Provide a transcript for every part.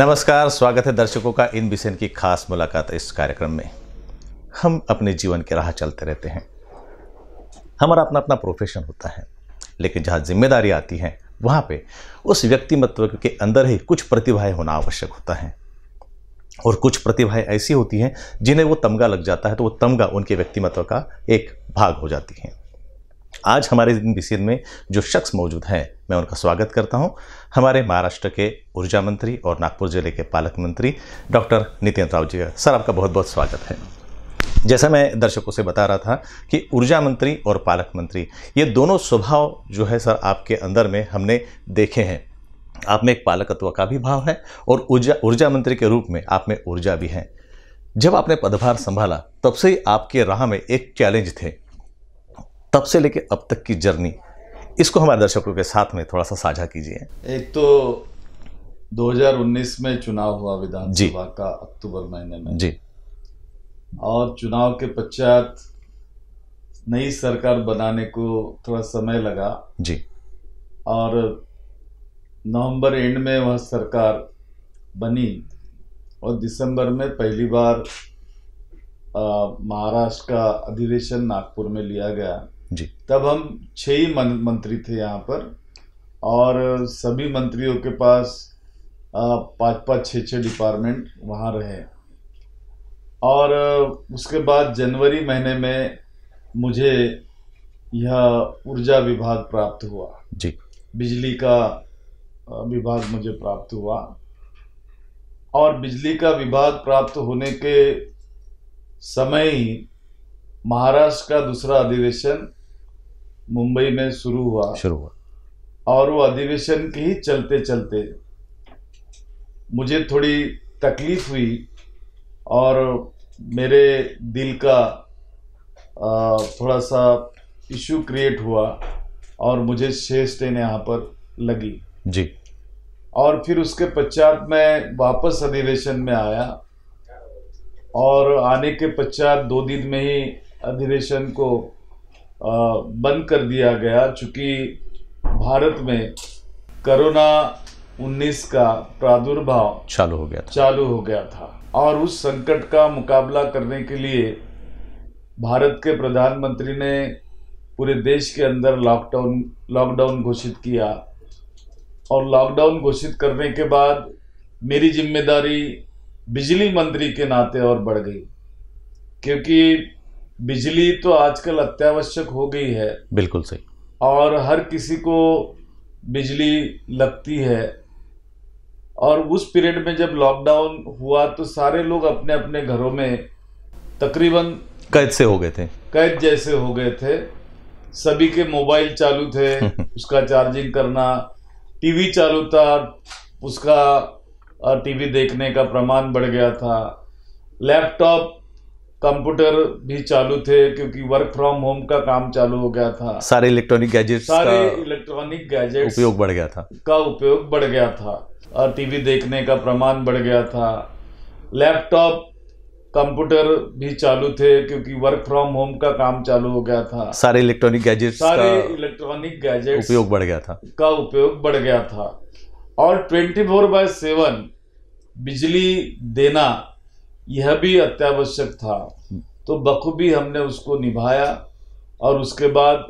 नमस्कार स्वागत है दर्शकों का इन बिसेन की खास मुलाकात इस कार्यक्रम में हम अपने जीवन की राह चलते रहते हैं हमारा अपना अपना प्रोफेशन होता है लेकिन जहाँ जिम्मेदारी आती है वहाँ पे उस व्यक्तिमत्व के अंदर ही कुछ प्रतिभाएं होना आवश्यक होता है और कुछ प्रतिभाएं ऐसी होती हैं जिन्हें वो तमगा लग जाता है तो वो तमगा उनके व्यक्तिमत्व का एक भाग हो जाती है आज हमारे इन बिसेन में जो शख्स मौजूद हैं मैं उनका स्वागत करता हूं हमारे महाराष्ट्र के ऊर्जा मंत्री और नागपुर जिले के पालक मंत्री डॉक्टर नितिन राव जी का सर आपका बहुत बहुत स्वागत है जैसा मैं दर्शकों से बता रहा था कि ऊर्जा मंत्री और पालक मंत्री ये दोनों स्वभाव जो है सर आपके अंदर में हमने देखे हैं आप में एक पालकत्व का भी भाव है और ऊर्जा ऊर्जा मंत्री के रूप में आप में ऊर्जा भी है जब आपने पदभार संभाला तब से ही आपके राह में एक चैलेंज थे तब से लेके अब तक की जर्नी इसको हमारे दर्शकों के साथ में थोड़ा सा साझा कीजिए एक तो 2019 में चुनाव हुआ विधानसभा का अक्टूबर महीने में जी और चुनाव के पश्चात नई सरकार बनाने को थोड़ा समय लगा जी और नवंबर एंड में वह सरकार बनी और दिसंबर में पहली बार महाराष्ट्र का अधिवेशन नागपुर में लिया गया जी तब हम छह ही मंत्री थे यहाँ पर और सभी मंत्रियों के पास पाँच पाँच छः छः डिपार्टमेंट वहाँ रहे और उसके बाद जनवरी महीने में मुझे यह ऊर्जा विभाग प्राप्त हुआ जी बिजली का विभाग मुझे प्राप्त हुआ और बिजली का विभाग प्राप्त होने के समय ही महाराष्ट्र का दूसरा अधिवेशन मुंबई में शुरू हुआ शुरू हुआ और वो अधिवेशन के ही चलते चलते मुझे थोड़ी तकलीफ हुई और मेरे दिल का थोड़ा सा इशू क्रिएट हुआ और मुझे छः स्टेन यहाँ पर लगी जी और फिर उसके पश्चात मैं वापस अधिवेशन में आया और आने के पश्चात दो दिन में ही अधिवेशन को बंद कर दिया गया चूँकि भारत में कोरोना 19 का प्रादुर्भाव चालू हो गया था। चालू हो गया था और उस संकट का मुकाबला करने के लिए भारत के प्रधानमंत्री ने पूरे देश के अंदर लॉकडाउन लॉकडाउन घोषित किया और लॉकडाउन घोषित करने के बाद मेरी जिम्मेदारी बिजली मंत्री के नाते और बढ़ गई क्योंकि बिजली तो आजकल अत्यावश्यक हो गई है बिल्कुल सही और हर किसी को बिजली लगती है और उस पीरियड में जब लॉकडाउन हुआ तो सारे लोग अपने अपने घरों में तकरीबन कैद से हो गए थे कैद जैसे हो गए थे सभी के मोबाइल चालू थे उसका चार्जिंग करना टीवी चालू था उसका टीवी देखने का प्रमाण बढ़ गया था लैपटॉप कंप्यूटर भी चालू थे क्योंकि वर्क फ्रॉम होम का काम चालू हो गया था सारे इलेक्ट्रॉनिक गैजेट सारे इलेक्ट्रॉनिक गैजेट उपयोग बढ़ गया था का उपयोग बढ़ गया था और टीवी देखने का प्रमाण बढ़ गया था लैपटॉप कंप्यूटर भी चालू थे क्योंकि वर्क फ्रॉम होम का काम चालू हो गया था सारे इलेक्ट्रॉनिक गैजेट सारे इलेक्ट्रॉनिक गैजेट उपयोग बढ़ गया था का उपयोग बढ़ गया था और ट्वेंटी फोर बाय सेवन बिजली देना यह भी अत्यावश्यक था तो बखूबी हमने उसको निभाया और उसके बाद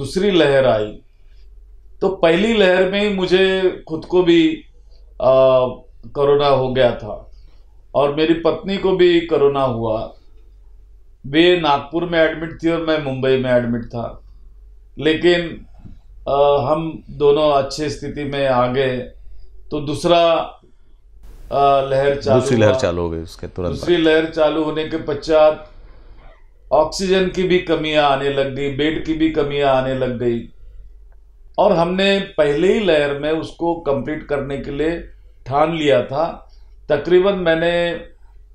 दूसरी लहर आई तो पहली लहर में ही मुझे खुद को भी कोरोना हो गया था और मेरी पत्नी को भी कोरोना हुआ वे नागपुर में एडमिट थी और मैं मुंबई में एडमिट था लेकिन आ, हम दोनों अच्छे स्थिति में आ गए तो दूसरा लहर चालू दूसरी लहर चालू हो गई उसके तुरंत दूसरी लहर चालू होने के पश्चात ऑक्सीजन की भी कमियां आने लग गई बेड की भी कमियां आने लग गई और हमने पहले ही लहर में उसको कंप्लीट करने के लिए ठान लिया था तकरीबन मैंने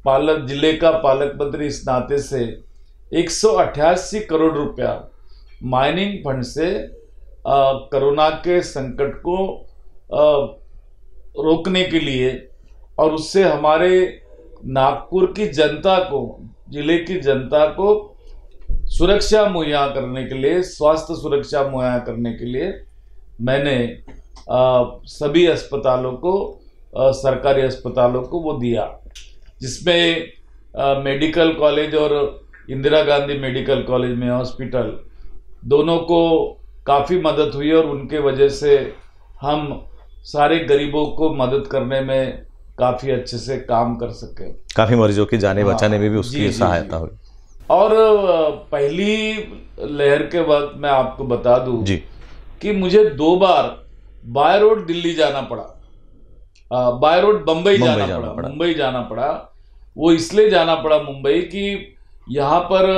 पालक जिले का पालक मंत्री इस नाते से एक करोड़ रुपया माइनिंग फंड से कोरोना के संकट को आ, रोकने के लिए और उससे हमारे नागपुर की जनता को जिले की जनता को सुरक्षा मुहैया करने के लिए स्वास्थ्य सुरक्षा मुहैया करने के लिए मैंने आ, सभी अस्पतालों को आ, सरकारी अस्पतालों को वो दिया जिसमें मेडिकल कॉलेज और इंदिरा गांधी मेडिकल कॉलेज में हॉस्पिटल दोनों को काफ़ी मदद हुई और उनके वजह से हम सारे गरीबों को मदद करने में काफ़ी अच्छे से काम कर सके काफ़ी मरीजों की जाने हाँ, बचाने में भी उसकी सहायता हुई और पहली लहर के वक्त मैं आपको बता दूं जी कि मुझे दो बार बाय रोड दिल्ली जाना पड़ा बाय रोड बम्बई जाना, जाना, पड़ा मुंबई जाना पड़ा वो इसलिए जाना पड़ा मुंबई कि यहाँ पर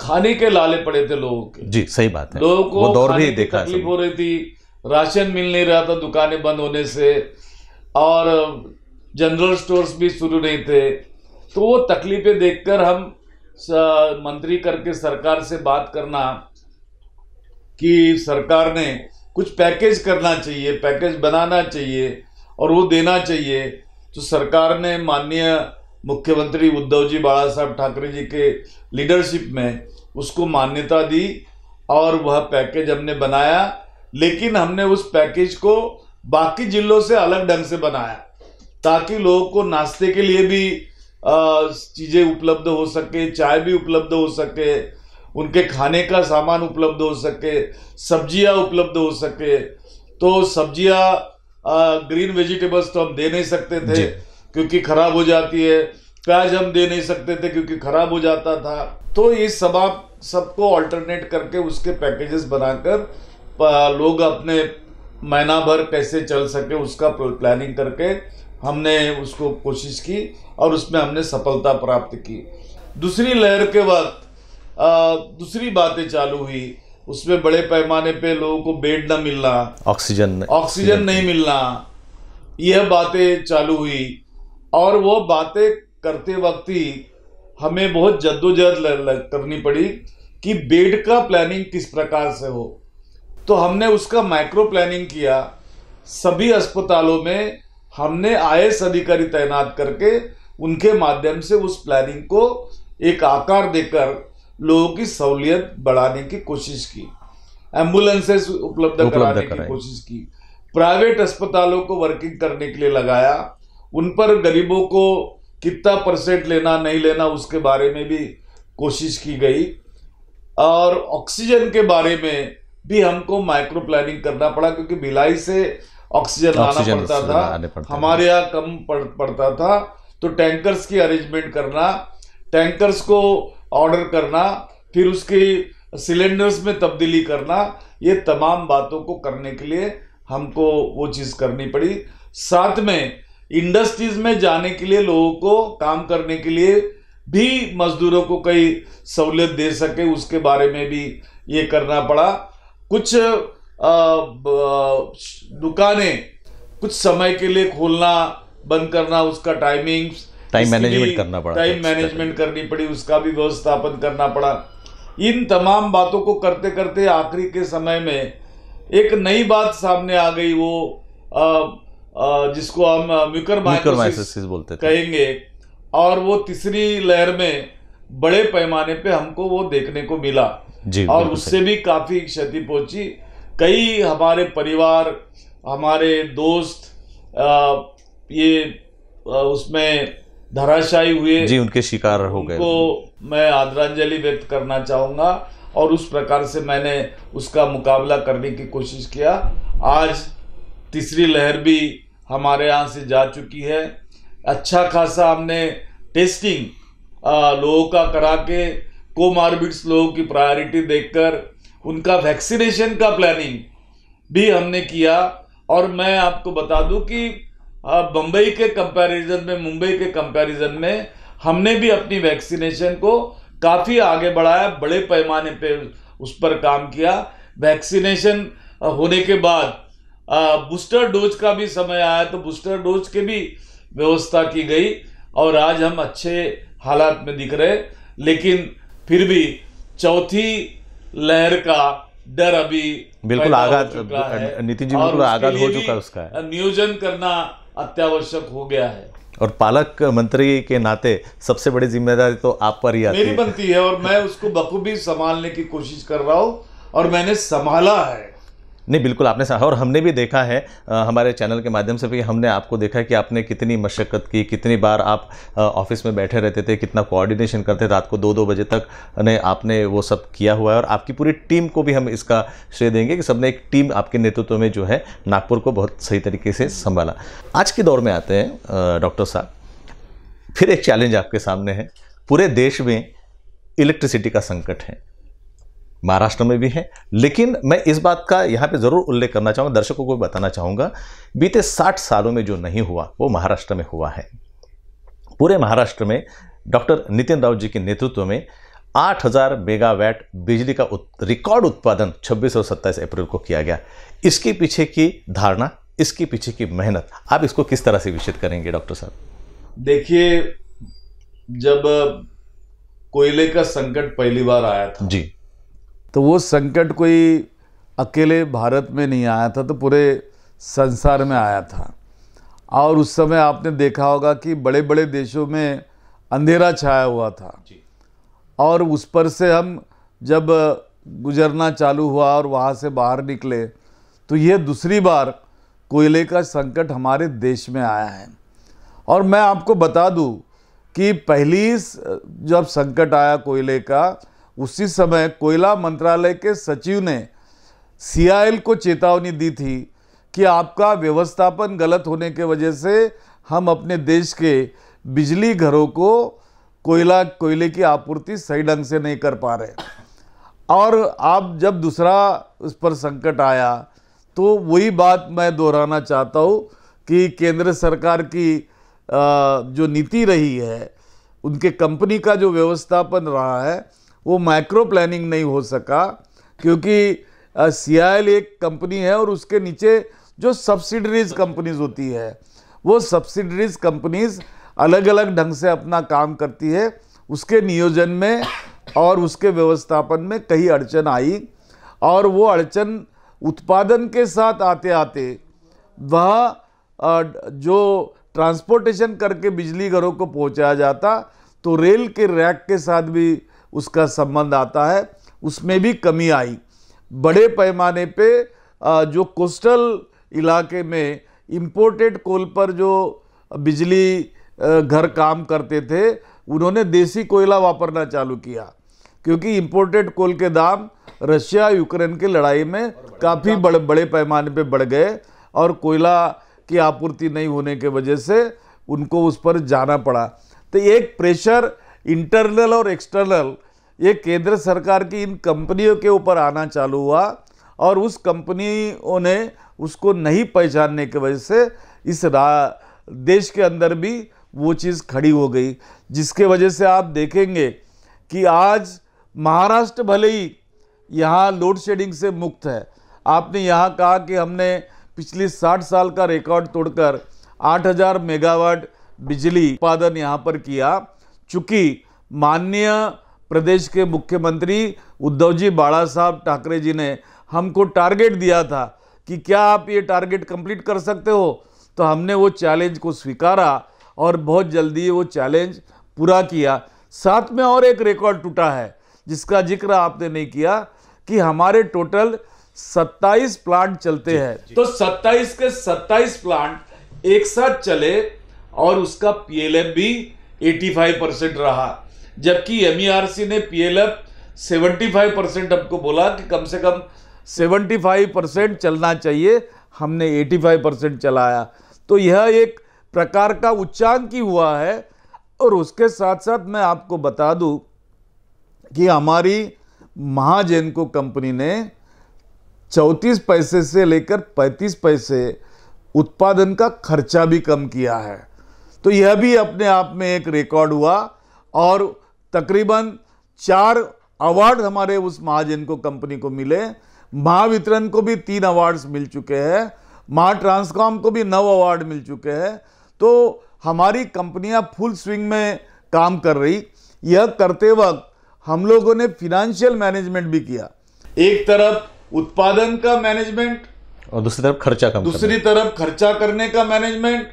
खाने के लाले पड़े थे लोगों के जी सही बात है लोगों को दौर भी देखा तकलीफ हो रही थी राशन मिल नहीं रहा था दुकानें बंद होने से और जनरल स्टोर्स भी शुरू नहीं थे तो वो तकलीफें देखकर हम मंत्री करके सरकार से बात करना कि सरकार ने कुछ पैकेज करना चाहिए पैकेज बनाना चाहिए और वो देना चाहिए तो सरकार ने माननीय मुख्यमंत्री उद्धव जी बाला साहब ठाकरे जी के लीडरशिप में उसको मान्यता दी और वह पैकेज हमने बनाया लेकिन हमने उस पैकेज को बाकी जिलों से अलग ढंग से बनाया ताकि लोगों को नाश्ते के लिए भी चीज़ें उपलब्ध हो सके चाय भी उपलब्ध हो सके उनके खाने का सामान उपलब्ध हो सके सब्जियां उपलब्ध हो सके तो सब्जियां ग्रीन वेजिटेबल्स तो हम दे नहीं सकते थे क्योंकि खराब हो जाती है प्याज हम दे नहीं सकते थे क्योंकि खराब हो जाता था तो ये सब आप सबको ऑल्टरनेट करके उसके पैकेजेस बनाकर लोग अपने महीना भर कैसे चल सके उसका प्लानिंग करके हमने उसको कोशिश की और उसमें हमने सफलता प्राप्त की दूसरी लहर के वक्त दूसरी बातें चालू हुई उसमें बड़े पैमाने पे लोगों को बेड ना मिलना ऑक्सीजन ऑक्सीजन नहीं मिलना यह बातें चालू हुई और वो बातें करते वक्त ही हमें बहुत जद्दोजहद करनी पड़ी कि बेड का प्लानिंग किस प्रकार से हो तो हमने उसका माइक्रो प्लानिंग किया सभी अस्पतालों में हमने आई अधिकारी तैनात करके उनके माध्यम से उस प्लानिंग को एक आकार देकर लोगों की सहूलियत बढ़ाने की कोशिश की एम्बुलेंसेस उपलब्ध कराने की कोशिश की प्राइवेट अस्पतालों को वर्किंग करने के लिए लगाया उन पर गरीबों को कितना परसेंट लेना नहीं लेना उसके बारे में भी कोशिश की गई और ऑक्सीजन के बारे में भी हमको माइक्रो प्लानिंग करना पड़ा क्योंकि भिलाई से ऑक्सीजन लाना पड़ता था पड़ता हमारे यहाँ कम पड़, पड़ता था तो टैंकर्स की अरेंजमेंट करना टैंकर्स को ऑर्डर करना फिर उसके सिलेंडर्स में तब्दीली करना ये तमाम बातों को करने के लिए हमको वो चीज़ करनी पड़ी साथ में इंडस्ट्रीज में जाने के लिए लोगों को काम करने के लिए भी मजदूरों को कई सहूलियत दे सके उसके बारे में भी ये करना पड़ा कुछ दुकानें कुछ समय के लिए खोलना बंद करना उसका टाइमिंग टाइम मैनेजमेंट करना पड़ा टाइम मैनेजमेंट करनी पड़ी उसका भी व्यवस्थापन करना पड़ा इन तमाम बातों को करते करते आखिरी के समय में एक नई बात सामने आ गई वो आ, आ, जिसको हम म्यूकरमाइकोसिस बोलते कहेंगे और वो तीसरी लहर में बड़े पैमाने पे हमको वो देखने को मिला जी और उससे भी काफ़ी क्षति पहुंची कई हमारे परिवार हमारे दोस्त आ, ये आ, उसमें धराशायी हुए जी उनके शिकार हो गए को मैं आदरांजलि व्यक्त करना चाहूँगा और उस प्रकार से मैंने उसका मुकाबला करने की कोशिश किया आज तीसरी लहर भी हमारे यहाँ से जा चुकी है अच्छा खासा हमने टेस्टिंग लोगों का करा के कोमार्बिड्स लोगों की प्रायोरिटी देखकर उनका वैक्सीनेशन का प्लानिंग भी हमने किया और मैं आपको बता दूं कि बम्बई के कंपैरिजन में मुंबई के कंपैरिजन में हमने भी अपनी वैक्सीनेशन को काफ़ी आगे बढ़ाया बड़े पैमाने पे उस पर काम किया वैक्सीनेशन होने के बाद बूस्टर डोज का भी समय आया तो बूस्टर डोज के भी व्यवस्था की गई और आज हम अच्छे हालात में दिख रहे लेकिन फिर भी चौथी लहर का डर अभी बिल्कुल आघात नीति जी बिल्कुल आघात हो चुका उसका है नियोजन करना अत्यावश्यक हो गया है और पालक मंत्री के नाते सबसे बड़ी जिम्मेदारी तो आप पर ही आती मेरी बनती है और मैं उसको बखूबी संभालने की कोशिश कर रहा हूँ और मैंने संभाला है नहीं बिल्कुल आपने और हमने भी देखा है आ, हमारे चैनल के माध्यम से भी हमने आपको देखा है कि आपने कितनी मशक्क़त की कितनी बार आप ऑफिस में बैठे रहते थे कितना कोऑर्डिनेशन करते रात को दो दो बजे तक ने आपने वो सब किया हुआ है और आपकी पूरी टीम को भी हम इसका श्रेय देंगे कि सबने एक टीम आपके नेतृत्व में जो है नागपुर को बहुत सही तरीके से संभाला आज के दौर में आते हैं डॉक्टर साहब फिर एक चैलेंज आपके सामने है पूरे देश में इलेक्ट्रिसिटी का संकट है महाराष्ट्र में भी है लेकिन मैं इस बात का यहाँ पे ज़रूर उल्लेख करना चाहूँगा दर्शकों को बताना चाहूँगा बीते 60 सालों में जो नहीं हुआ वो महाराष्ट्र में हुआ है पूरे महाराष्ट्र में डॉक्टर नितिन राउत जी के नेतृत्व में 8000 मेगावाट बिजली का उत, रिकॉर्ड उत्पादन 26 और 27 अप्रैल को किया गया इसके पीछे की धारणा इसके पीछे की मेहनत आप इसको किस तरह से विषित करेंगे डॉक्टर साहब देखिए जब कोयले का संकट पहली बार आया था जी तो वो संकट कोई अकेले भारत में नहीं आया था तो पूरे संसार में आया था और उस समय आपने देखा होगा कि बड़े बड़े देशों में अंधेरा छाया हुआ था और उस पर से हम जब गुजरना चालू हुआ और वहाँ से बाहर निकले तो ये दूसरी बार कोयले का संकट हमारे देश में आया है और मैं आपको बता दूं कि पहली जब संकट आया कोयले का उसी समय कोयला मंत्रालय के सचिव ने सीआईएल को चेतावनी दी थी कि आपका व्यवस्थापन गलत होने के वजह से हम अपने देश के बिजली घरों को कोयला कोयले की आपूर्ति सही ढंग से नहीं कर पा रहे और आप जब दूसरा उस पर संकट आया तो वही बात मैं दोहराना चाहता हूँ कि केंद्र सरकार की जो नीति रही है उनके कंपनी का जो व्यवस्थापन रहा है वो माइक्रो प्लानिंग नहीं हो सका क्योंकि सी एक कंपनी है और उसके नीचे जो सब्सिडरीज कंपनीज होती है वो सब्सिडरीज कंपनीज अलग अलग ढंग से अपना काम करती है उसके नियोजन में और उसके व्यवस्थापन में कई अड़चन आई और वो अड़चन उत्पादन के साथ आते आते वह जो ट्रांसपोर्टेशन करके बिजली घरों को पहुंचाया जाता तो रेल के रैक के साथ भी उसका संबंध आता है उसमें भी कमी आई बड़े पैमाने पे जो कोस्टल इलाके में इम्पोर्टेड कोल पर जो बिजली घर काम करते थे उन्होंने देसी कोयला वापरना चालू किया क्योंकि इम्पोर्टेड कोल के दाम रशिया यूक्रेन की लड़ाई में काफ़ी बड़े बड़े पैमाने पे बढ़ गए और कोयला की आपूर्ति नहीं होने के वजह से उनको उस पर जाना पड़ा तो एक प्रेशर इंटरनल और एक्सटर्नल ये केंद्र सरकार की इन कंपनियों के ऊपर आना चालू हुआ और उस कंपनियों ने उसको नहीं पहचानने की वजह से इस देश के अंदर भी वो चीज़ खड़ी हो गई जिसके वजह से आप देखेंगे कि आज महाराष्ट्र भले ही यहाँ लोड शेडिंग से मुक्त है आपने यहाँ कहा कि हमने पिछली 60 साल का रिकॉर्ड तोड़कर 8000 मेगावाट बिजली उत्पादन यहाँ पर किया चूँकि माननीय प्रदेश के मुख्यमंत्री उद्धव जी बाड़ा साहब ठाकरे जी ने हमको टारगेट दिया था कि क्या आप ये टारगेट कंप्लीट कर सकते हो तो हमने वो चैलेंज को स्वीकारा और बहुत जल्दी वो चैलेंज पूरा किया साथ में और एक रिकॉर्ड टूटा है जिसका जिक्र आपने नहीं किया कि हमारे टोटल 27 प्लांट चलते हैं तो 27 के 27 प्लांट एक साथ चले और उसका पीएलएम भी 85 परसेंट रहा जबकि एम e ने पीएलएफ 75 परसेंट हमको बोला कि कम से कम 75 परसेंट चलना चाहिए हमने 85 परसेंट चलाया तो यह एक प्रकार का उच्चांक ही हुआ है और उसके साथ साथ मैं आपको बता दूं कि हमारी महाजेन को कंपनी ने चौंतीस पैसे से लेकर पैंतीस पैसे उत्पादन का खर्चा भी कम किया है तो यह भी अपने आप में एक रिकॉर्ड हुआ और तकरीबन चार अवार्ड हमारे उस महाजन को कंपनी को मिले महावितरण को भी तीन अवार्ड्स मिल चुके हैं महा ट्रांसकॉम को भी नौ अवार्ड मिल चुके हैं तो हमारी कंपनियां फुल स्विंग में काम कर रही यह करते वक्त हम लोगों ने फिनेंशियल मैनेजमेंट भी किया एक तरफ उत्पादन का मैनेजमेंट और दूसरी तरफ खर्चा कम दूसरी तरफ खर्चा करने का मैनेजमेंट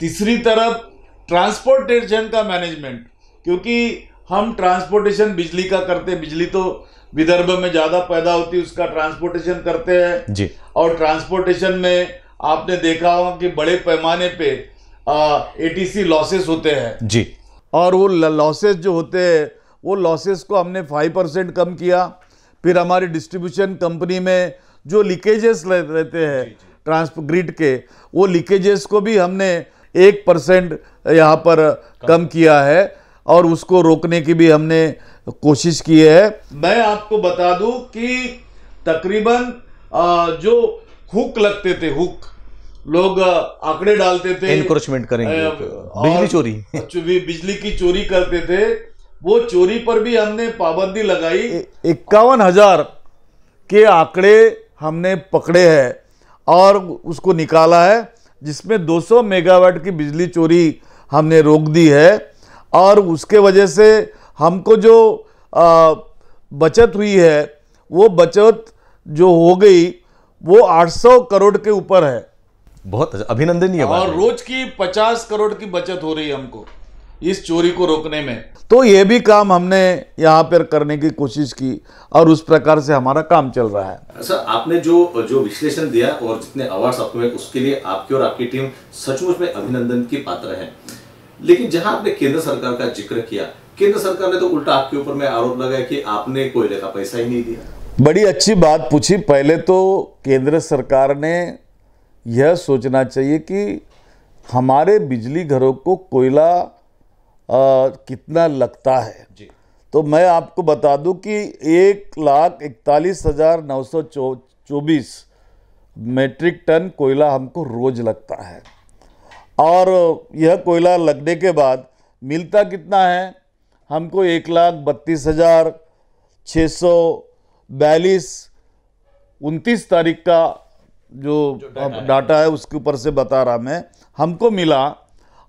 तीसरी तरफ ट्रांसपोर्टेशन का मैनेजमेंट क्योंकि हम ट्रांसपोर्टेशन बिजली का करते बिजली तो विदर्भ में ज्यादा पैदा होती है उसका ट्रांसपोर्टेशन करते हैं जी और ट्रांसपोर्टेशन में आपने देखा होगा कि बड़े पैमाने पे एटीसी लॉसेस होते हैं जी और वो लॉसेस जो होते हैं वो लॉसेस को हमने फाइव परसेंट कम किया फिर हमारी डिस्ट्रीब्यूशन कंपनी में जो लीकेजेस रहते हैं ट्रांस ग्रिड के वो लीकेजेस को भी हमने एक परसेंट यहाँ पर कम किया है और उसको रोकने की भी हमने कोशिश की है मैं आपको बता दूं कि तकरीबन जो हुक लगते थे हुक लोग आंकड़े डालते थे इनक्रोचमेंट करेंगे बिजली चोरी बिजली की चोरी करते थे वो चोरी पर भी हमने पाबंदी लगाई इक्यावन हजार के आंकड़े हमने पकड़े हैं और उसको निकाला है जिसमें 200 मेगावाट की बिजली चोरी हमने रोक दी है और उसके वजह से हमको जो बचत हुई है वो बचत जो हो गई वो 800 करोड़ के ऊपर है बहुत अभिनंदनीय और रोज की 50 करोड़ की बचत हो रही है हमको इस चोरी को रोकने में तो ये भी काम हमने यहाँ पर करने की कोशिश की और उस प्रकार से हमारा काम चल रहा है सर आपने जो जो विश्लेषण दिया और जितने अवार्ड आपको उसके लिए आपकी और आपकी टीम सचमुच में अभिनंदन की पात्र है लेकिन जहां आपने केंद्र सरकार का जिक्र किया केंद्र सरकार ने तो उल्टा आपके ऊपर में आरोप लगाया कि आपने कोयले का पैसा ही नहीं दिया बड़ी अच्छी बात पूछी पहले तो केंद्र सरकार ने यह सोचना चाहिए कि हमारे बिजली घरों को कोयला कितना लगता है जी। तो मैं आपको बता दूं कि एक लाख इकतालीस हज़ार नौ सौ चौबीस मेट्रिक टन कोयला हमको रोज़ लगता है और यह कोयला लगने के बाद मिलता कितना है हमको एक लाख बत्तीस हज़ार छः सौ बयालीस उनतीस तारीख का जो, जो डाटा, है, है उसके ऊपर से बता रहा मैं हमको मिला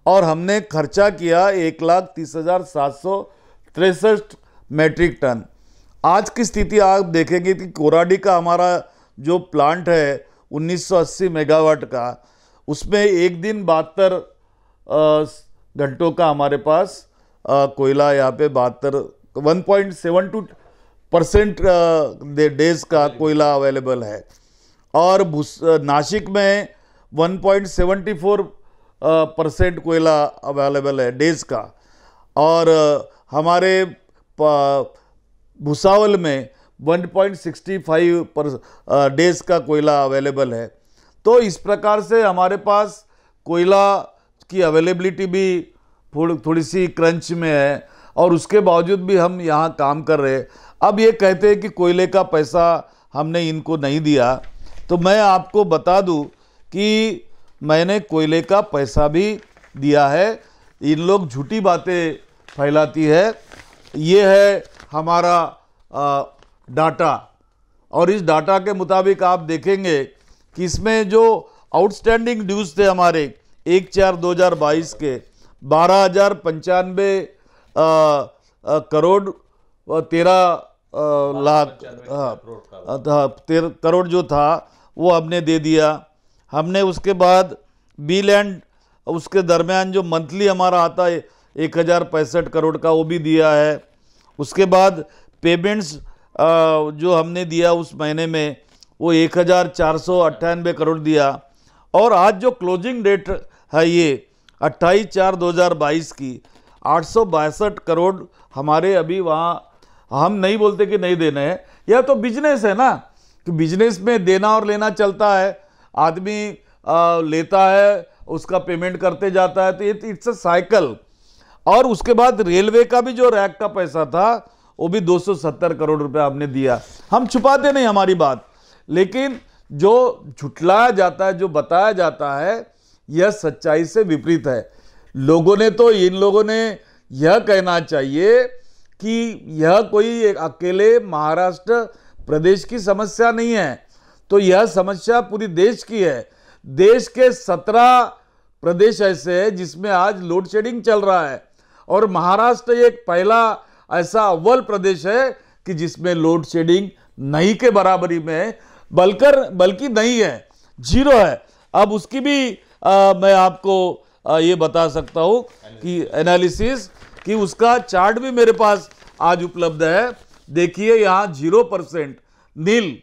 और हमने खर्चा किया एक लाख तीस हज़ार सात सौ तिरसठ मेट्रिक टन आज की स्थिति आप देखेंगे कि कोराडी का हमारा जो प्लांट है 1980 मेगावाट का उसमें एक दिन बहत्तर घंटों का हमारे पास कोयला यहाँ पे बहत्तर one point seven two percent days का कोयला अवेलेबल है और नासिक में one point seventy four percent कोयला अवेलेबल है डेज का और हमारे भुसावल में 1.65 पर डेज का कोयला अवेलेबल है तो इस प्रकार से हमारे पास कोयला की अवेलेबिलिटी भी थोड़ी थोड़ी सी क्रंच में है और उसके बावजूद भी हम यहाँ काम कर रहे अब ये कहते हैं कि कोयले का पैसा हमने इनको नहीं दिया तो मैं आपको बता दूं कि मैंने कोयले का पैसा भी दिया है इन लोग झूठी बातें फैलाती है ये है हमारा आ, डाटा और इस डाटा के मुताबिक आप देखेंगे कि इसमें जो आउटस्टैंडिंग ड्यूज थे हमारे एक चार दो हज़ार बाईस के बारह हज़ार पंचानवे करोड़ तेरह लाख हाँ, हाँ, करोड़ जो था वो हमने दे दिया हमने उसके बाद बिल एंड उसके दरमियान जो मंथली हमारा आता है एक हज़ार पैंसठ करोड़ का वो भी दिया है उसके बाद पेमेंट्स जो हमने दिया उस महीने में वो एक हज़ार चार सौ अट्ठानबे करोड़ दिया और आज जो क्लोजिंग डेट है ये अट्ठाईस चार दो हज़ार बाईस की आठ सौ बासठ करोड़ हमारे अभी वहाँ हम नहीं बोलते कि नहीं देने हैं यह तो बिजनेस है ना कि बिजनेस में देना और लेना चलता है आदमी लेता है उसका पेमेंट करते जाता है तो ये इट्स अ साइकिल और उसके बाद रेलवे का भी जो रैक का पैसा था वो भी 270 करोड़ रुपया हमने दिया हम छुपाते नहीं हमारी बात लेकिन जो झुटलाया जाता है जो बताया जाता है यह सच्चाई से विपरीत है लोगों ने तो इन लोगों ने यह कहना चाहिए कि यह कोई अकेले महाराष्ट्र प्रदेश की समस्या नहीं है तो यह समस्या पूरी देश की है देश के सत्रह प्रदेश ऐसे हैं जिसमें आज लोड शेडिंग चल रहा है और महाराष्ट्र एक पहला ऐसा अव्वल प्रदेश है कि जिसमें लोड शेडिंग नहीं के बराबरी में है बलकर बल्कि नहीं है जीरो है अब उसकी भी आ, मैं आपको आ, ये बता सकता हूँ कि एनालिसिस कि उसका चार्ट भी मेरे पास आज उपलब्ध है देखिए यहाँ जीरो परसेंट नील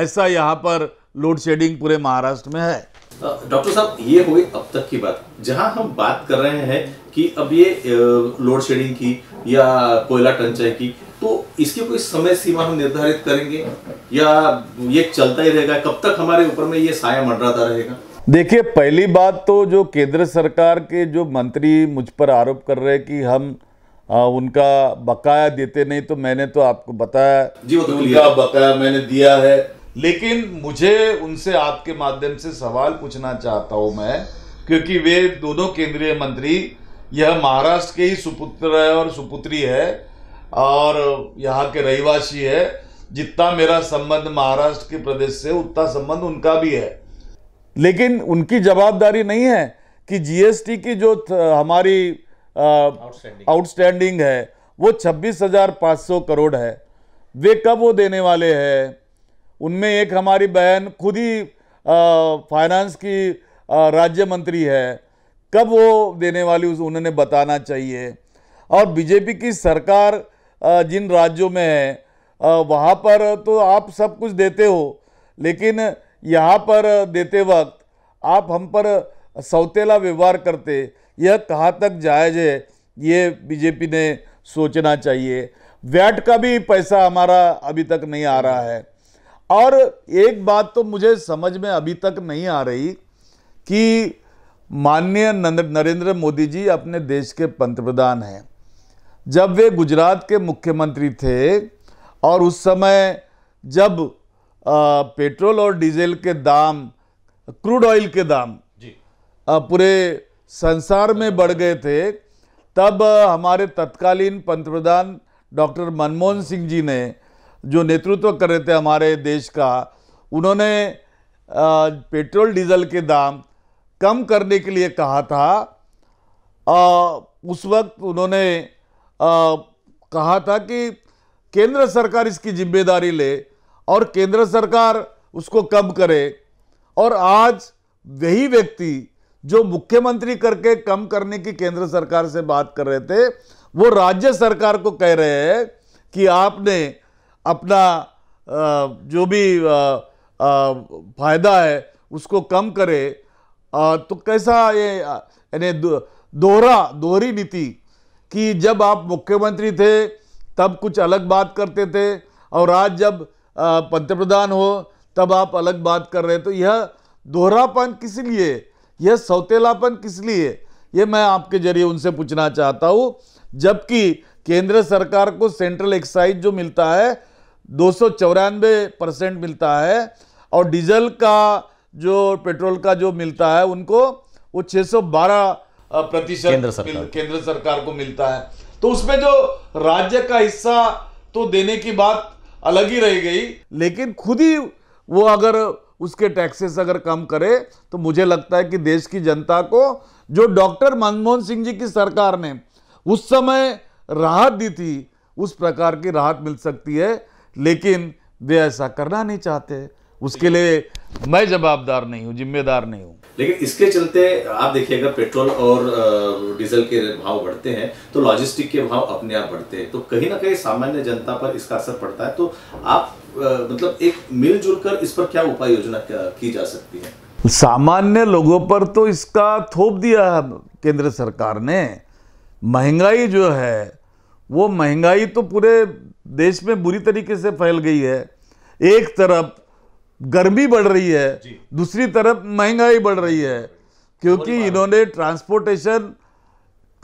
ऐसा यहाँ पर लोड शेडिंग पूरे महाराष्ट्र में है डॉक्टर साहब ये हुई अब तक की बात जहां हम बात कर रहे हैं कि अब ये लोड शेडिंग की या कोयला टंचाई की तो इसकी कोई समय सीमा हम निर्धारित करेंगे या ये चलता ही रहेगा कब तक हमारे ऊपर में ये साया मंडराता रहेगा देखिए पहली बात तो जो केंद्र सरकार के जो मंत्री मुझ पर आरोप कर रहे हैं कि हम आ, उनका बकाया देते नहीं तो मैंने तो आपको बताया जी वो तो उनका बकाया मैंने दिया है लेकिन मुझे उनसे आपके माध्यम से सवाल पूछना चाहता हूं मैं क्योंकि वे दोनों केंद्रीय मंत्री यह महाराष्ट्र के ही सुपुत्र है और सुपुत्री है और यहाँ के रहवासी है जितना मेरा संबंध महाराष्ट्र के प्रदेश से उतना संबंध उनका भी है लेकिन उनकी जवाबदारी नहीं है कि जीएसटी की जो हमारी आउटस्टैंडिंग है वो छब्बीस हजार पाँच सौ करोड़ है वे कब वो देने वाले हैं उनमें एक हमारी बहन खुद ही फाइनेंस की राज्य मंत्री है कब वो देने वाली उस उन्होंने बताना चाहिए और बीजेपी की सरकार जिन राज्यों में है वहाँ पर तो आप सब कुछ देते हो लेकिन यहाँ पर देते वक्त आप हम पर सौतेला व्यवहार करते यह कहाँ तक जायज़ है ये बीजेपी ने सोचना चाहिए वैट का भी पैसा हमारा अभी तक नहीं आ रहा है और एक बात तो मुझे समझ में अभी तक नहीं आ रही कि माननीय नरेंद्र मोदी जी अपने देश के पंत प्रधान हैं जब वे गुजरात के मुख्यमंत्री थे और उस समय जब पेट्रोल और डीजल के दाम क्रूड ऑयल के दाम पूरे संसार में बढ़ गए थे तब हमारे तत्कालीन पंतप्रधान डॉक्टर मनमोहन सिंह जी ने जो नेतृत्व कर रहे थे हमारे देश का उन्होंने पेट्रोल डीजल के दाम कम करने के लिए कहा था आ, उस वक्त उन्होंने आ, कहा था कि केंद्र सरकार इसकी जिम्मेदारी ले और केंद्र सरकार उसको कम करे और आज वही व्यक्ति जो मुख्यमंत्री करके कम करने की केंद्र सरकार से बात कर रहे थे वो राज्य सरकार को कह रहे हैं कि आपने अपना जो भी फायदा है उसको कम करे तो कैसा ये यानी दोहरा दोहरी नीति कि जब आप मुख्यमंत्री थे तब कुछ अलग बात करते थे और आज जब पंतप्रधान हो तब आप अलग बात कर रहे तो यह दोहरापन किस लिए यह सौतेलापन किस लिए यह मैं आपके जरिए उनसे पूछना चाहता हूँ जबकि केंद्र सरकार को सेंट्रल एक्साइज जो मिलता है दो परसेंट मिलता है और डीजल का जो पेट्रोल का जो मिलता है उनको वो 612 प्रतिशत केंद्र सरकार केंद्र सरकार को मिलता है तो उसमें जो राज्य का हिस्सा तो देने की बात अलग ही रह गई लेकिन खुद ही वो अगर उसके टैक्सेस अगर कम करे तो मुझे लगता है कि देश की जनता को जो डॉक्टर मनमोहन सिंह जी की सरकार ने उस समय राहत दी थी उस प्रकार की राहत मिल सकती है लेकिन वे ऐसा करना नहीं चाहते उसके लिए मैं जवाबदार नहीं हूँ जिम्मेदार नहीं हूँ लेकिन इसके चलते आप देखिए अगर पेट्रोल और डीजल के भाव बढ़ते हैं तो लॉजिस्टिक के भाव अपने आप बढ़ते हैं तो कहीं ना कहीं सामान्य जनता पर इसका असर पड़ता है तो आप मतलब एक मिलजुल कर इस पर क्या उपाय योजना की जा सकती है सामान्य लोगों पर तो इसका थोप दिया है केंद्र सरकार ने महंगाई जो है वो महंगाई तो पूरे देश में बुरी तरीके से फैल गई है एक तरफ गर्मी बढ़ रही है दूसरी तरफ महंगाई बढ़ रही है क्योंकि इन्होंने ट्रांसपोर्टेशन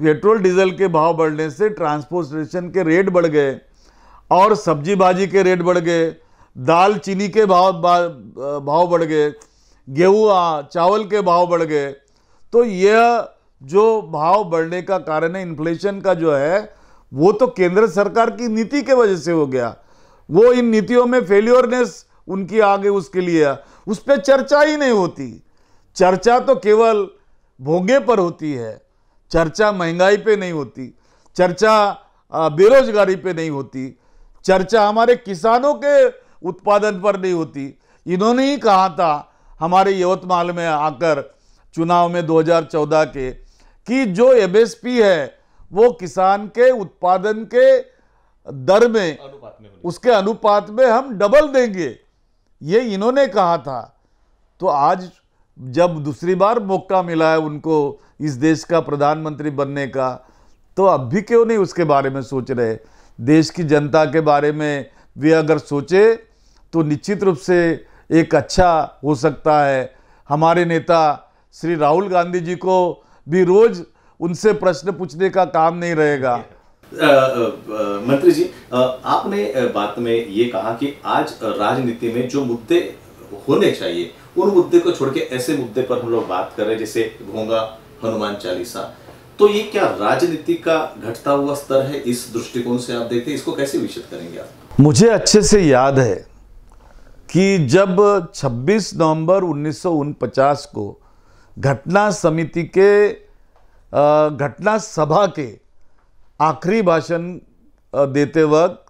पेट्रोल डीजल के भाव बढ़ने से ट्रांसपोर्टेशन के रेट बढ़ गए और सब्जी भाजी के रेट बढ़ गए दाल चीनी के भाव भाव बढ़ गए गेहूँ चावल के भाव बढ़ गए तो यह जो भाव बढ़ने का कारण है इन्फ्लेशन का जो है वो तो केंद्र सरकार की नीति के वजह से हो गया वो इन नीतियों में फेल्योरनेस उनकी आगे उसके लिए उस पर चर्चा ही नहीं होती चर्चा तो केवल भोगे पर होती है चर्चा महंगाई पे नहीं होती चर्चा बेरोजगारी पे नहीं होती चर्चा हमारे किसानों के उत्पादन पर नहीं होती इन्होंने ही कहा था हमारे यवतमाल में आकर चुनाव में 2014 के कि जो एमएसपी है वो किसान के उत्पादन के दर में, में उसके अनुपात में हम डबल देंगे ये इन्होंने कहा था तो आज जब दूसरी बार मौका मिला है उनको इस देश का प्रधानमंत्री बनने का तो अब भी क्यों नहीं उसके बारे में सोच रहे देश की जनता के बारे में वे अगर सोचे तो निश्चित रूप से एक अच्छा हो सकता है हमारे नेता श्री राहुल गांधी जी को भी रोज़ उनसे प्रश्न पूछने का काम नहीं रहेगा मंत्री जी आपने बात में ये कहा कि आज राजनीति में जो मुद्दे होने चाहिए उन मुद्दे को छोड़ के ऐसे मुद्दे पर हम लोग बात कर रहे हैं जैसे घोंगा हनुमान चालीसा तो ये क्या राजनीति का घटता हुआ स्तर है इस दृष्टिकोण से आप देखते हैं इसको कैसे विषित करेंगे आप मुझे अच्छे से याद है कि जब 26 नवंबर उन्नीस को घटना समिति के घटना सभा के आखिरी भाषण देते वक्त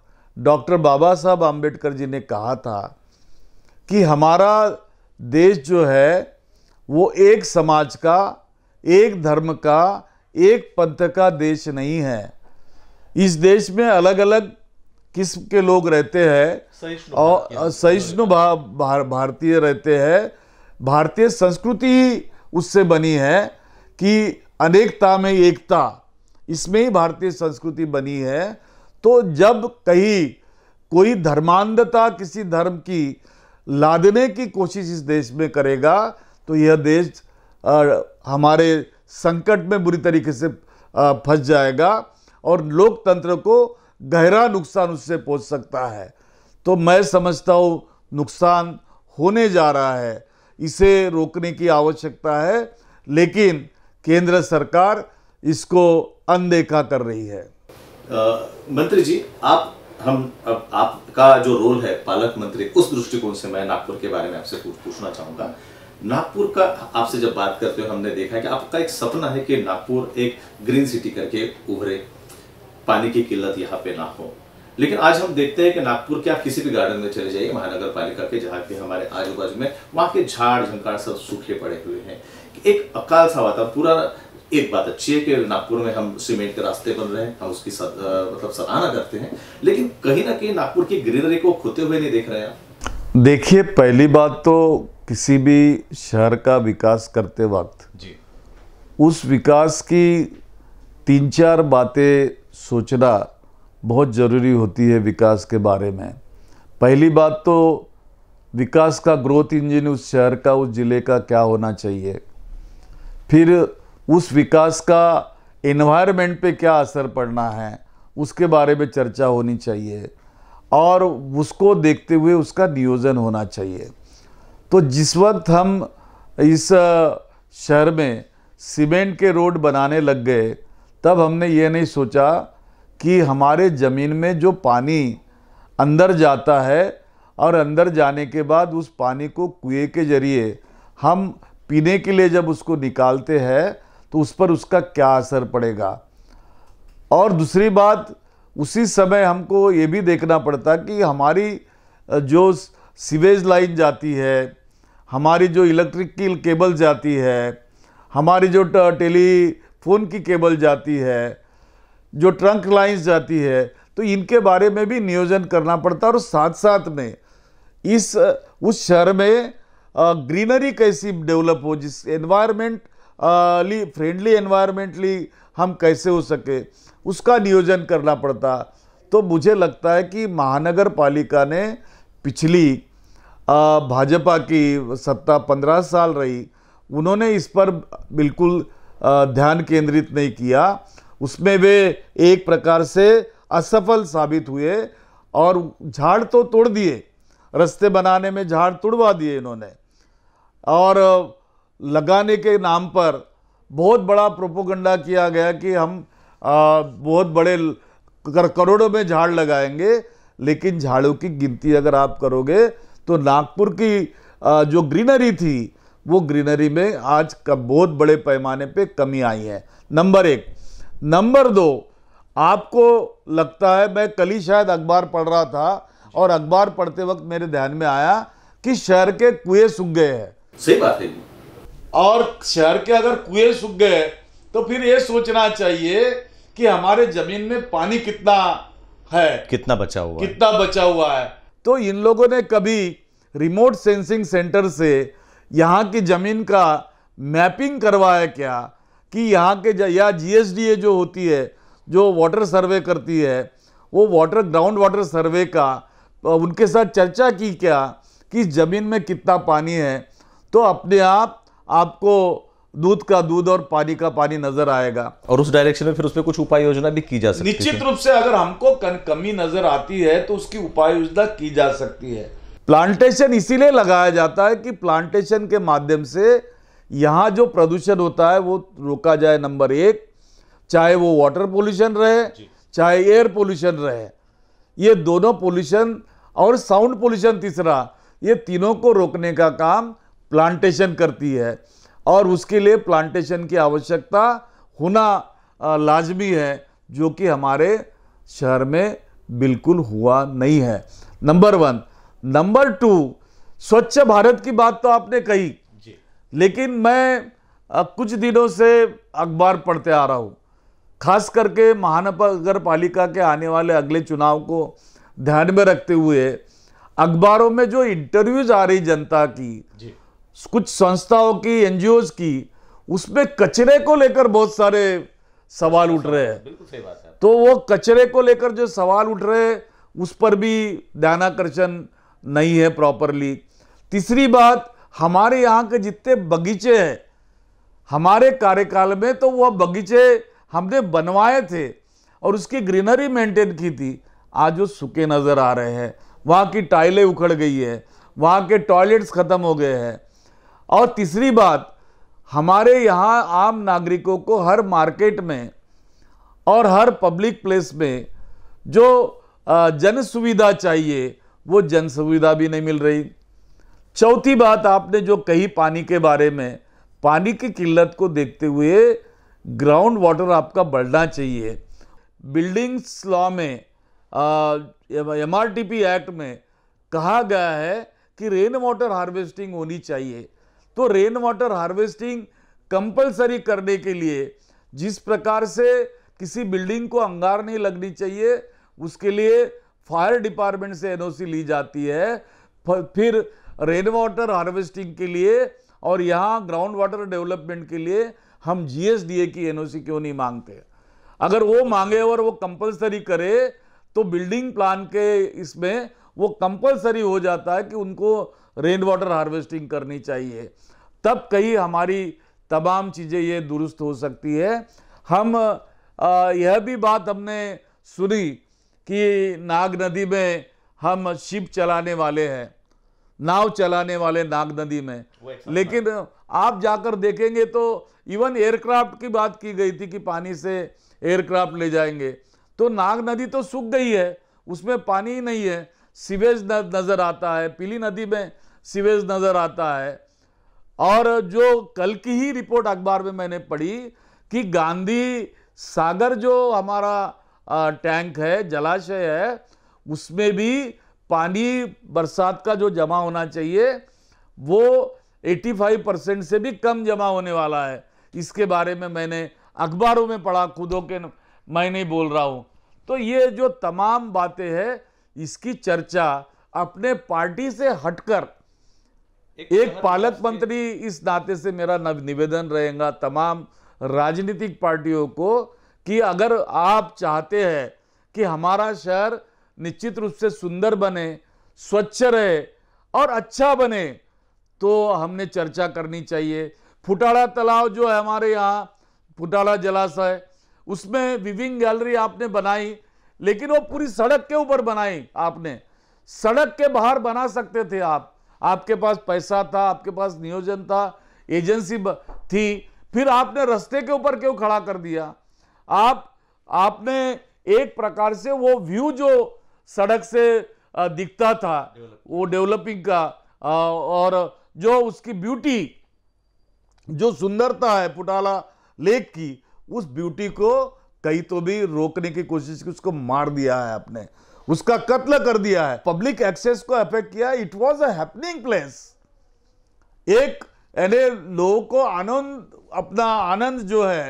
डॉक्टर बाबा साहब आम्बेडकर जी ने कहा था कि हमारा देश जो है वो एक समाज का एक धर्म का एक पंथ का देश नहीं है इस देश में अलग अलग किस्म के लोग रहते हैं और सहिष्णु भा, भार, भारतीय रहते हैं भारतीय संस्कृति उससे बनी है कि अनेकता में एकता इसमें ही भारतीय संस्कृति बनी है तो जब कहीं कोई धर्मांधता किसी धर्म की लादने की कोशिश इस देश में करेगा तो यह देश हमारे संकट में बुरी तरीके से फंस जाएगा और लोकतंत्र को गहरा नुकसान उससे पहुंच सकता है तो मैं समझता हूँ नुकसान होने जा रहा है इसे रोकने की आवश्यकता है लेकिन केंद्र सरकार इसको अनदेखा कर रही है आ, मंत्री जी आप हम अब आपका जो रोल है पालक मंत्री उस दृष्टिकोण से मैं नागपुर के बारे में आपसे पूछ, पूछना चाहूंगा नागपुर का आपसे जब बात करते हो हमने देखा है कि आपका एक सपना है कि नागपुर एक ग्रीन सिटी करके उभरे पानी की किल्लत यहाँ पे ना हो लेकिन आज हम देखते हैं कि नागपुर के आप किसी भी गार्डन में चले जाइए महानगर पालिका के जहाँ के हमारे आजू बाजू में वहां के झाड़ झंकार सब सूखे पड़े हुए हैं एक अकाल सा वातावरण पूरा एक बात अच्छी है कि नागपुर में हम सीमेंट के रास्ते बन रहे हैं हम उसकी मतलब सराहना करते हैं लेकिन कहीं ना कहीं नागपुर की ग्रीनरी को खोते हुए नहीं देख रहे हैं देखिए पहली बात तो किसी भी शहर का विकास करते वक्त जी उस विकास की तीन चार बातें सोचना बहुत ज़रूरी होती है विकास के बारे में पहली बात तो विकास का ग्रोथ इंजन उस शहर का उस ज़िले का क्या होना चाहिए फिर उस विकास का इन्वायरमेंट पे क्या असर पड़ना है उसके बारे में चर्चा होनी चाहिए और उसको देखते हुए उसका नियोजन होना चाहिए तो जिस वक्त हम इस शहर में सीमेंट के रोड बनाने लग गए तब हमने ये नहीं सोचा कि हमारे ज़मीन में जो पानी अंदर जाता है और अंदर जाने के बाद उस पानी को कुएं के ज़रिए हम पीने के लिए जब उसको निकालते हैं तो उस पर उसका क्या असर पड़ेगा और दूसरी बात उसी समय हमको ये भी देखना पड़ता कि हमारी जो सीवेज लाइन जाती है हमारी जो इलेक्ट्रिक की केबल जाती है हमारी जो टेलीफोन की केबल जाती है जो ट्रंक लाइंस जाती है तो इनके बारे में भी नियोजन करना पड़ता है और साथ साथ में इस उस शहर में ग्रीनरी कैसी डेवलप हो जिस एनवायरनमेंट ली फ्रेंडली एनवायरमेंटली हम कैसे हो सके उसका नियोजन करना पड़ता तो मुझे लगता है कि महानगर पालिका ने पिछली भाजपा की सत्ता पंद्रह साल रही उन्होंने इस पर बिल्कुल ध्यान केंद्रित नहीं किया उसमें वे एक प्रकार से असफल साबित हुए और झाड़ तो तोड़ दिए रास्ते बनाने में झाड़ तोड़वा दिए इन्होंने और लगाने के नाम पर बहुत बड़ा प्रोपोगंडा किया गया कि हम आ, बहुत बड़े कर, करोड़ों में झाड़ लगाएंगे लेकिन झाड़ों की गिनती अगर आप करोगे तो नागपुर की आ, जो ग्रीनरी थी वो ग्रीनरी में आज का बहुत बड़े पैमाने पे कमी आई है नंबर एक नंबर दो आपको लगता है मैं कल ही शायद अखबार पढ़ रहा था और अखबार पढ़ते वक्त मेरे ध्यान में आया कि शहर के कुएं सूख गए हैं सही बात है और शहर के अगर कुएं सूख गए तो फिर ये सोचना चाहिए कि हमारे जमीन में पानी कितना है कितना बचा हुआ कितना बचा हुआ है तो इन लोगों ने कभी रिमोट सेंसिंग सेंटर से यहाँ की ज़मीन का मैपिंग करवाया क्या कि यहाँ के या जी जो होती है जो वाटर सर्वे करती है वो वाटर ग्राउंड वाटर सर्वे का उनके साथ चर्चा की क्या कि ज़मीन में कितना पानी है तो अपने आप आपको दूध का दूध और पानी का पानी नजर आएगा और उस डायरेक्शन में फिर उसमें कुछ उपाय योजना भी की जा सकती निश्चित है निश्चित रूप से अगर हमको कमी नजर आती है तो उसकी उपाय योजना की जा सकती है प्लांटेशन इसीलिए लगाया जाता है कि प्लांटेशन के माध्यम से यहाँ जो प्रदूषण होता है वो रोका जाए नंबर एक चाहे वो वाटर पोल्यूशन रहे चाहे एयर पोल्यूशन रहे ये दोनों पोल्यूशन और साउंड पोल्यूशन तीसरा ये तीनों को रोकने का काम प्लांटेशन करती है और उसके लिए प्लांटेशन की आवश्यकता होना लाजमी है जो कि हमारे शहर में बिल्कुल हुआ नहीं है नंबर वन नंबर टू स्वच्छ भारत की बात तो आपने कही लेकिन मैं कुछ दिनों से अखबार पढ़ते आ रहा हूँ खास करके महानगर पालिका के आने वाले अगले चुनाव को ध्यान में रखते हुए अखबारों में जो इंटरव्यूज आ रही जनता की कुछ संस्थाओं की एनजीओज की उसमें कचरे को लेकर बहुत सारे सवाल उठ रहे हैं तो वो कचरे को लेकर जो सवाल उठ रहे हैं उस पर भी ध्यानाकर्षण नहीं है प्रॉपरली तीसरी बात हमारे यहाँ के जितने बगीचे हैं हमारे कार्यकाल में तो वह बगीचे हमने बनवाए थे और उसकी ग्रीनरी मेंटेन की थी आज वो सूखे नज़र आ रहे हैं वहाँ की टाइलें उखड़ गई है वहाँ के टॉयलेट्स ख़त्म हो गए हैं और तीसरी बात हमारे यहाँ आम नागरिकों को हर मार्केट में और हर पब्लिक प्लेस में जो जन सुविधा चाहिए वो जन सुविधा भी नहीं मिल रही चौथी बात आपने जो कही पानी के बारे में पानी की किल्लत को देखते हुए ग्राउंड वाटर आपका बढ़ना चाहिए बिल्डिंग्स लॉ में M R T P act में कहा गया है कि रेन वाटर हार्वेस्टिंग होनी चाहिए तो रेन वाटर हार्वेस्टिंग कंपलसरी करने के लिए जिस प्रकार से किसी बिल्डिंग को अंगार नहीं लगनी चाहिए उसके लिए फायर डिपार्टमेंट से एनओसी ली जाती है फिर रेन वाटर हार्वेस्टिंग के लिए और यहाँ ग्राउंड वाटर डेवलपमेंट के लिए हम जीएसडीए की एनओसी क्यों नहीं मांगते अगर वो मांगे और वो कंपलसरी करे तो बिल्डिंग प्लान के इसमें वो कंपलसरी हो जाता है कि उनको रेन वाटर हार्वेस्टिंग करनी चाहिए तब कहीं हमारी तमाम चीज़ें ये दुरुस्त हो सकती है हम आ, यह भी बात हमने सुनी कि नाग नदी में हम शिप चलाने वाले हैं नाव चलाने वाले नाग नदी में लेकिन आप जाकर देखेंगे तो इवन एयरक्राफ्ट की बात की गई थी कि पानी से एयरक्राफ्ट ले जाएंगे तो नाग नदी तो सूख गई है उसमें पानी ही नहीं है सीवेज नज़र आता है पीली नदी में सीवेज नज़र आता है और जो कल की ही रिपोर्ट अखबार में मैंने पढ़ी कि गांधी सागर जो हमारा टैंक है जलाशय है उसमें भी पानी बरसात का जो जमा होना चाहिए वो 85 परसेंट से भी कम जमा होने वाला है इसके बारे में मैंने अखबारों में पढ़ा खुदों के मैं नहीं बोल रहा हूँ तो ये जो तमाम बातें हैं इसकी चर्चा अपने पार्टी से हटकर एक, एक पालक मंत्री इस नाते से मेरा निवेदन रहेगा तमाम राजनीतिक पार्टियों को कि अगर आप चाहते हैं कि हमारा शहर निश्चित रूप से सुंदर बने स्वच्छ रहे और अच्छा बने तो हमने चर्चा करनी चाहिए फुटाड़ा तालाब जो है हमारे यहाँ फुटाड़ा जलाशय उसमें विविंग गैलरी आपने बनाई लेकिन वो पूरी सड़क के ऊपर बनाई आपने सड़क के बाहर बना सकते थे आप आपके पास पैसा था आपके पास नियोजन था एजेंसी थी फिर आपने रस्ते के ऊपर क्यों खड़ा कर दिया आप आपने एक प्रकार से वो व्यू जो सड़क से दिखता था वो डेवलपिंग का और जो उसकी ब्यूटी जो सुंदरता है पुटाला लेक की उस ब्यूटी को कई तो भी रोकने की कोशिश की उसको मार दिया है आपने उसका कत्ल कर दिया है पब्लिक एक्सेस को अफेक्ट किया इट वॉज अ प्लेस एक यानी लोगों को आनंद अपना आनंद जो है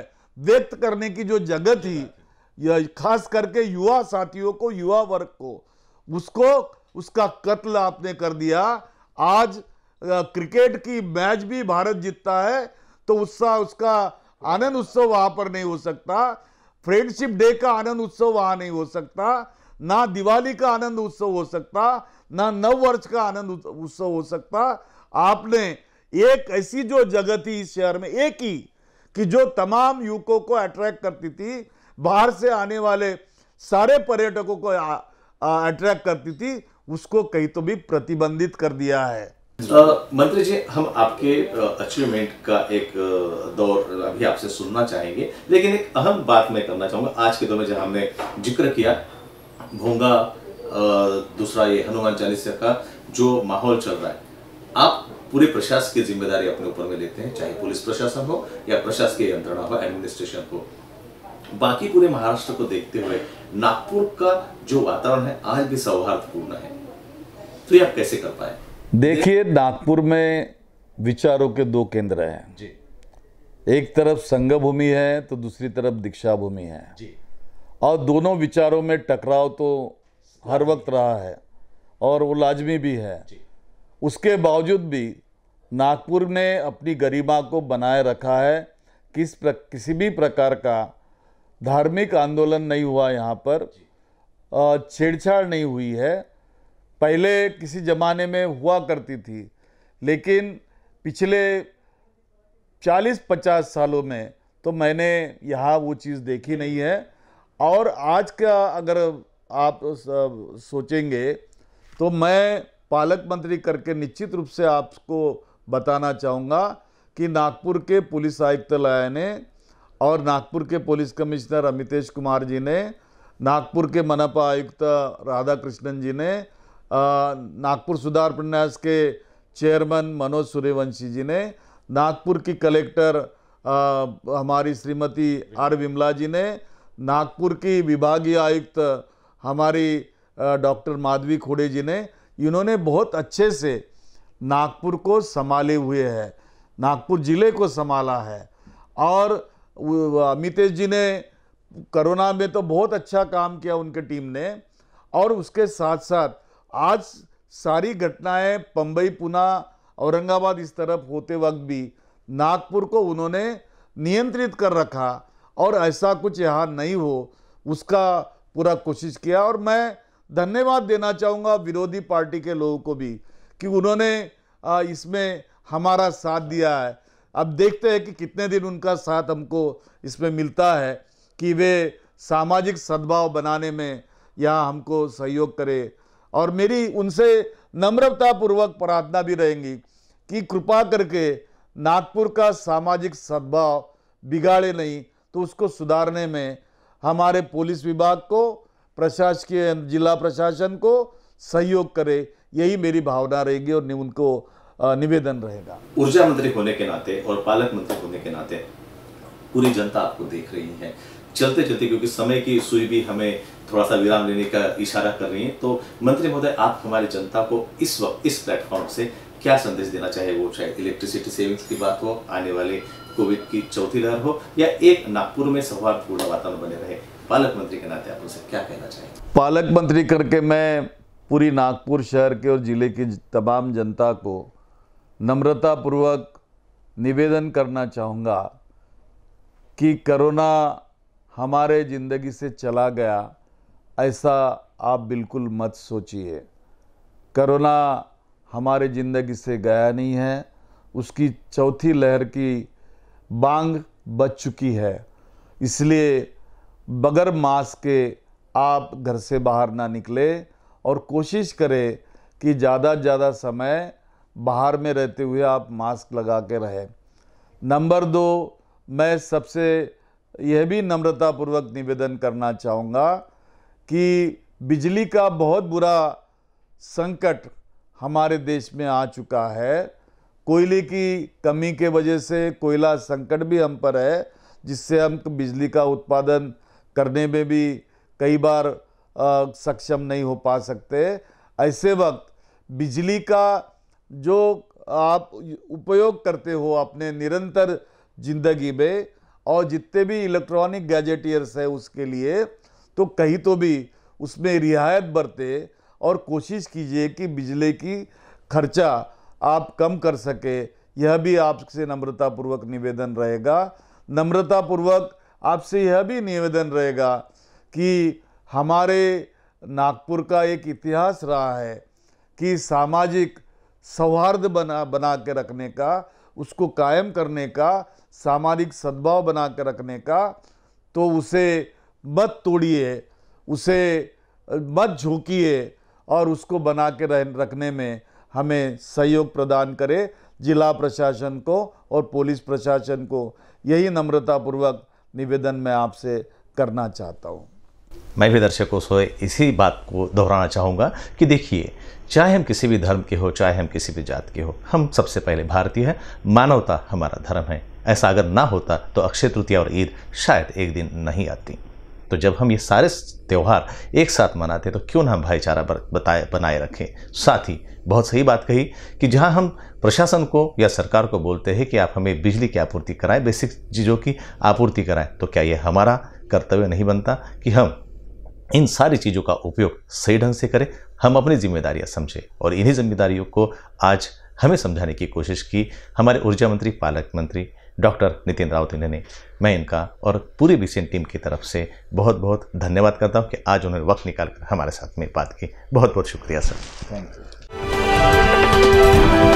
व्यक्त करने की जो जगह थी या खास करके युवा साथियों को युवा वर्ग को उसको उसका कत्ल आपने कर दिया आज क्रिकेट की मैच भी भारत जीतता है तो उसका उसका आनंद उत्सव वहां पर नहीं हो सकता फ्रेंडशिप डे का आनंद उत्सव वहां नहीं हो सकता ना दिवाली का आनंद उत्सव हो सकता ना नव वर्ष का आनंद उत्सव हो सकता आपने एक ऐसी जो जगह थी इस शहर में एक ही कि जो तमाम युवकों को अट्रैक्ट करती थी बाहर से आने वाले सारे पर्यटकों को अट्रैक्ट करती थी उसको कहीं तो भी प्रतिबंधित कर दिया है मंत्री जी हम आपके अचीवमेंट का एक दौर अभी आपसे सुनना चाहेंगे लेकिन एक अहम बात मैं करना चाहूंगा आज के दौर में जहां हमने जिक्र किया भोंगा दूसरा ये हनुमान चालीसा का जो माहौल चल रहा है आप पूरे प्रशासन की जिम्मेदारी अपने ऊपर में लेते हैं चाहे पुलिस प्रशासन हो या प्रशासकीय यंत्रणा हो एडमिनिस्ट्रेशन हो बाकी पूरे महाराष्ट्र को देखते हुए नागपुर का जो वातावरण है आज भी सौहार्दपूर्ण है तो ये आप कैसे कर पाए देखिए नागपुर में विचारों के दो केंद्र हैं एक तरफ संगभूमि है तो दूसरी तरफ दीक्षा भूमि है जी और दोनों विचारों में टकराव तो हर वक्त रहा है और वो लाजमी भी है उसके बावजूद भी नागपुर ने अपनी गरिमा को बनाए रखा है किस प्र, किसी भी प्रकार का धार्मिक आंदोलन नहीं हुआ यहाँ पर छेड़छाड़ नहीं हुई है पहले किसी ज़माने में हुआ करती थी लेकिन पिछले 40-50 सालों में तो मैंने यहाँ वो चीज़ देखी नहीं है और आज का अगर आप सोचेंगे तो मैं पालक मंत्री करके निश्चित रूप से आपको बताना चाहूँगा कि नागपुर के पुलिस आयुक्तालय ने और नागपुर के पुलिस कमिश्नर अमितेश कुमार जी ने नागपुर के मनपा आयुक्त राधा कृष्णन जी ने नागपुर सुधार प्रन्यास के चेयरमैन मनोज सूर्यवंशी जी ने नागपुर की कलेक्टर आ, हमारी श्रीमती आर विमला जी ने नागपुर की विभागीय आयुक्त हमारी डॉक्टर माधवी खोड़े जी ने इन्होंने बहुत अच्छे से नागपुर को संभाले हुए है नागपुर ज़िले को संभाला है और अमितेश जी ने कोरोना में तो बहुत अच्छा काम किया उनके टीम ने और उसके साथ साथ आज सारी घटनाएं पंबई पुना औरंगाबाद इस तरफ होते वक्त भी नागपुर को उन्होंने नियंत्रित कर रखा और ऐसा कुछ यहाँ नहीं हो उसका पूरा कोशिश किया और मैं धन्यवाद देना चाहूँगा विरोधी पार्टी के लोगों को भी कि उन्होंने इसमें हमारा साथ दिया है अब देखते हैं कि कितने दिन उनका साथ हमको इसमें मिलता है कि वे सामाजिक सद्भाव बनाने में यहाँ हमको सहयोग करें और मेरी उनसे पूर्वक प्रार्थना भी रहेंगी कि कृपा करके नागपुर का सामाजिक सद्भाव बिगाड़े नहीं तो उसको सुधारने में हमारे पुलिस विभाग को प्रशासकीय जिला प्रशासन को सहयोग करे यही मेरी भावना रहेगी और उनको निवेदन रहेगा ऊर्जा मंत्री होने के नाते और पालक मंत्री होने के नाते पूरी जनता आपको देख रही है चलते चलते क्योंकि समय की सुई भी हमें थोड़ा सा विराम लेने का इशारा कर रही हैं तो मंत्री महोदय आप हमारी जनता को इस वक्त इस प्लेटफॉर्म से क्या संदेश देना चाहे वो चाहे इलेक्ट्रिसिटी सेविंग्स की बात हो आने वाले कोविड की चौथी लहर हो या एक नागपुर में सौहार्दपूर्ण वातावरण बने रहे पालक मंत्री के नाते आप उनसे क्या कहना चाहिए पालक मंत्री करके मैं पूरी नागपुर शहर के और ज़िले की तमाम जनता को नम्रतापूर्वक निवेदन करना चाहूँगा कि करोना हमारे ज़िंदगी से चला गया ऐसा आप बिल्कुल मत सोचिए करोना हमारे ज़िंदगी से गया नहीं है उसकी चौथी लहर की बांग बच चुकी है इसलिए बगैर मास्क के आप घर से बाहर ना निकले और कोशिश करें कि ज़्यादा से ज़्यादा समय बाहर में रहते हुए आप मास्क लगा के रहें नंबर दो मैं सबसे यह भी नम्रतापूर्वक निवेदन करना चाहूँगा कि बिजली का बहुत बुरा संकट हमारे देश में आ चुका है कोयले की कमी के वजह से कोयला संकट भी हम पर है जिससे हम बिजली का उत्पादन करने में भी कई बार आ, सक्षम नहीं हो पा सकते ऐसे वक्त बिजली का जो आप उपयोग करते हो अपने निरंतर जिंदगी में और जितने भी इलेक्ट्रॉनिक गैजेटियर्स है उसके लिए तो कहीं तो भी उसमें रियायत बरते और कोशिश कीजिए कि बिजली की खर्चा आप कम कर सके यह भी आपसे नम्रतापूर्वक निवेदन रहेगा नम्रतापूर्वक आपसे यह भी निवेदन रहेगा कि हमारे नागपुर का एक इतिहास रहा है कि सामाजिक सौहार्द बना बना के रखने का उसको कायम करने का सामाजिक सद्भाव बना के रखने का तो उसे मत तोड़िए उसे मत झोंकिए और उसको बना के रह रखने में हमें सहयोग प्रदान करें जिला प्रशासन को और पुलिस प्रशासन को यही नम्रतापूर्वक निवेदन मैं आपसे करना चाहता हूँ मैं भी दर्शकों से इसी बात को दोहराना चाहूँगा कि देखिए चाहे हम किसी भी धर्म के हो चाहे हम किसी भी जात के हो हम सबसे पहले भारतीय हैं मानवता हमारा धर्म है ऐसा अगर ना होता तो अक्षय तृतीया और ईद शायद एक दिन नहीं आती तो जब हम ये सारे त्यौहार एक साथ मनाते हैं तो क्यों ना हम भाईचारा बताए बनाए रखें साथ ही बहुत सही बात कही कि जहां हम प्रशासन को या सरकार को बोलते हैं कि आप हमें बिजली की आपूर्ति कराएं बेसिक चीज़ों की आपूर्ति कराएं तो क्या यह हमारा कर्तव्य नहीं बनता कि हम इन सारी चीज़ों का उपयोग सही ढंग से करें हम अपनी जिम्मेदारियां समझें और इन्हीं जिम्मेदारियों को आज हमें समझाने की कोशिश की हमारे ऊर्जा मंत्री पालक मंत्री डॉक्टर नितिन राउत इन्होंने मैं इनका और पूरी बी टीम की तरफ से बहुत बहुत धन्यवाद करता हूँ कि आज उन्होंने वक्त निकाल कर हमारे साथ में बात की बहुत बहुत शुक्रिया सर थैंक यू